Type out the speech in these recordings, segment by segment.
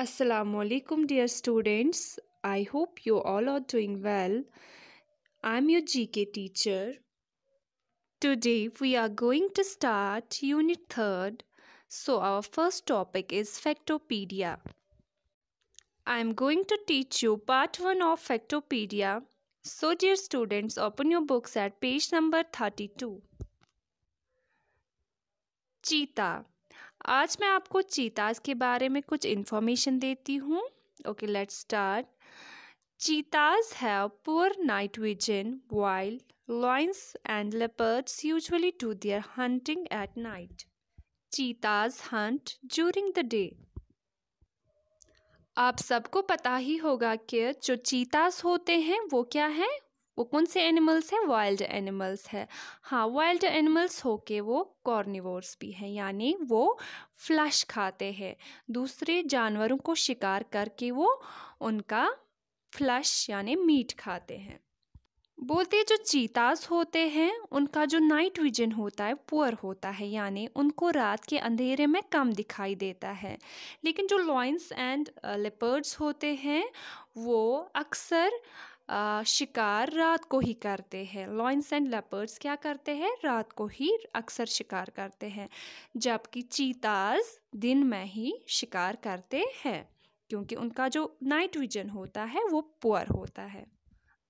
Assalamu alaikum dear students. I hope you all are doing well. I'm your GK teacher. Today we are going to start unit 3rd. So our first topic is Factopedia. I'm going to teach you part 1 of Factopedia. So dear students open your books at page number 32. Cheetah आज मैं आपको चीताज के बारे में कुछ information देती हूँ okay let's start cheetahs have poor night vision wild lions and leopards usually do their hunting at night cheetahs hunt during the day आप सबको पता ही होगा कि जो चीताज होते हैं वो क्या हैं वो कौन से एनिमल्स हैं वाइल्ड एनिमल्स है हाँ वाइल्ड एनिमल्स होके वो कॉर्निवोर्स भी हैं यानी वो फ्लश खाते हैं दूसरे जानवरों को शिकार करके वो उनका फ्लश यानी मीट खाते हैं बोलते जो चीतास होते हैं उनका जो नाइट विजन होता है पुअर होता है यानी उनको रात के अंधेरे में कम दिखाई देता है लेकिन जो लॉइंस एंड लेपर्ड्स होते हैं वो अक्सर शिकार रात को ही करते हैं लॉइंस एंड लेपर्ड्स क्या करते हैं रात को ही अक्सर शिकार करते हैं जबकि चीताज दिन में ही शिकार करते हैं क्योंकि उनका जो नाइट विजन होता है वो पुअर होता है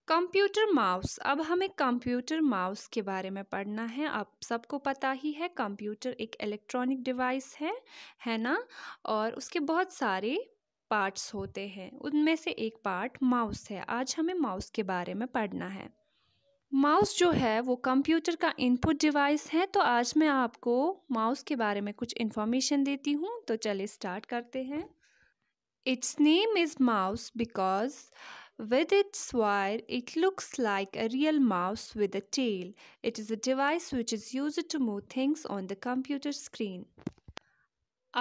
कंप्यूटर माउस अब हमें कंप्यूटर माउस के बारे में पढ़ना है आप सबको पता ही है कंप्यूटर एक इलेक्ट्रॉनिक डिवाइस है है ना और उसके बहुत सारे पार्ट्स होते हैं उनमें से एक पार्ट माउस है आज हमें माउस के बारे में पढ़ना है माउस जो है वो कंप्यूटर का इनपुट डिवाइस है तो आज मैं आपको माउस के बारे में कुछ इन्फॉर्मेशन देती हूँ तो चलिए स्टार्ट करते हैं its name is mouse because with its wire it looks like a real mouse with a tail it is a device which is used to move things on the computer screen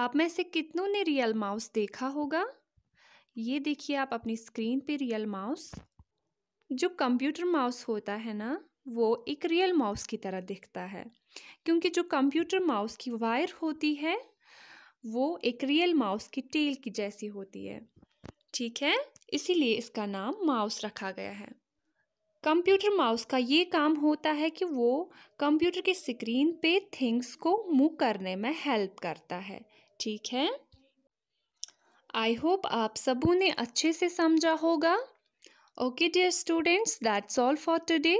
आप में से कितनों ने real mouse देखा होगा ये देखिए आप अपनी स्क्रीन पे रियल माउस जो कंप्यूटर माउस होता है ना वो एक रियल माउस की तरह दिखता है क्योंकि जो कंप्यूटर माउस की वायर होती है वो एक रियल माउस की टेल की जैसी होती है ठीक है इसीलिए इसका नाम माउस रखा गया है कंप्यूटर माउस का ये काम होता है कि वो कंप्यूटर के स्क्रीन पे थिंग्स को मूव करने में हेल्प करता है ठीक है आई होप आप सबों ने अच्छे से समझा होगा okay dear students that's all for today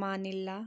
मानिल्ला